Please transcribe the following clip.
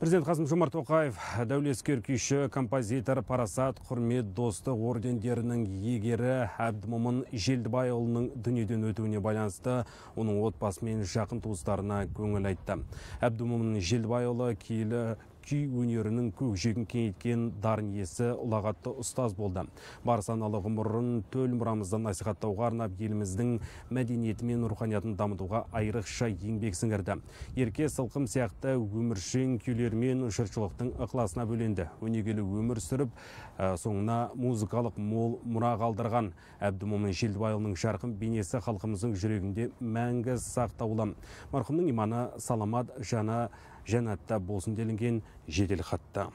президент қасым жомарт тоқаев дәулескер күйші композитор парасат құрмет достық ордендерінің иегері әбдімомын желдібайұлының дүниеден өтуіне байланысты оның отбасы мен жақын туыстарына көңіл айтты әбдімомын желдібайұлы киелі күй өнерінің көкжиегін кеңейткен дарын иесі ұлағатты ұстаз болды бар саналы ғұмырын төл мұрамызды насихаттауға арнап еліміздің мәдениеті мен руханиятын дамытуға айрықша еңбек сіңірді ерке сылқым сияқты өміршең күйлермен жұртшылықтың ықыласына бөленді өнегелі өмір сүріп ә, соңына музыкалық мол мұра қалдырған әбдімомын желдібайұлының жарқын бейнесі халқымыздың жүрегінде мәңгі сақтаулы марқұмның иманы саламат жаны жәннатта болсын делінген хатта.